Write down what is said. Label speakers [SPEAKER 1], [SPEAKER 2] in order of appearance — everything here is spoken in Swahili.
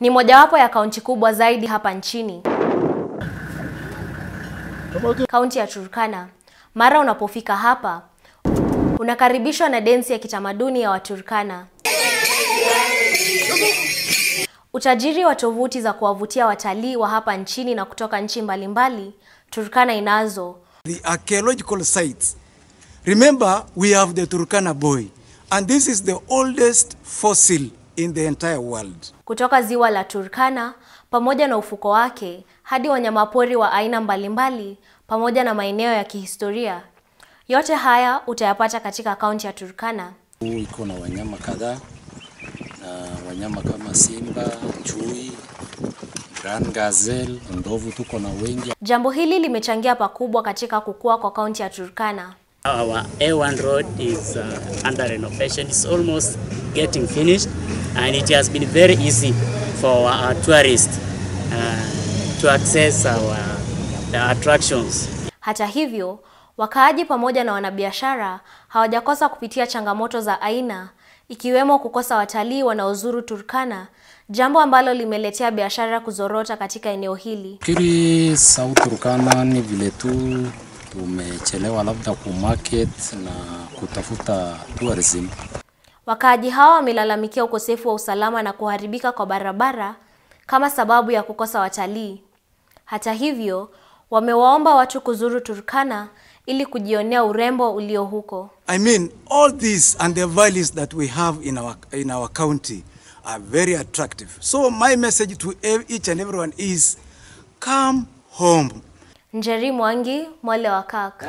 [SPEAKER 1] Ni mojawapo ya kaunti kubwa zaidi hapa nchini, kaunti ya Turkana. Mara unapofika hapa, unakaribishwa na densi ya kitamaduni ya Waturkana. Utajiri wa tovuti za kuwavutia watalii wa hapa nchini na kutoka nchi mbalimbali, Turkana inazo.
[SPEAKER 2] The archaeological sites. Remember, we have the Turkana boy. And this is the oldest fossil in the entire world.
[SPEAKER 1] Kutoka ziwa la Turkana pamoja na ufuko wake hadi wanyamapori wa aina mbalimbali pamoja na maeneo ya kihistoria. Yote haya utayapata katika kaunti ya Turkana.
[SPEAKER 2] Huu Iko na wanyama kadhaa na wanyama kama simba, chui, grand gazelle, ndovu tuko na wengi.
[SPEAKER 1] Jambo hili limechangia pakubwa katika kukua kwa kaunti ya Turkana.
[SPEAKER 2] Our A1 road is uh, under renovation. It's almost getting finished and it has been very easy for our tourists uh, to access our the uh, attractions.
[SPEAKER 1] Hata hivyo, wakaaji pamoja na wanabiashara hawajakosa kupitia changamoto za aina ikiwemo kukosa watalii wanaozuru Turkana, jambo ambalo limeletea biashara kuzorota katika eneo hili.
[SPEAKER 2] Kiri South Turkana ni vile tu tumechelewa labda ku market na kutafuta tourism.
[SPEAKER 1] Wakaaji hao wamelalamikia ukosefu wa usalama na kuharibika kwa barabara kama sababu ya kukosa watalii. Hata hivyo, wamewaomba watu kuzuru Turkana ili kujionea urembo ulio huko.
[SPEAKER 2] I mean, all these and the valleys that we have in our, in our county are very attractive. So my message to each and everyone is come home.
[SPEAKER 1] Njeri Mwangi, Mwale wa Kaka.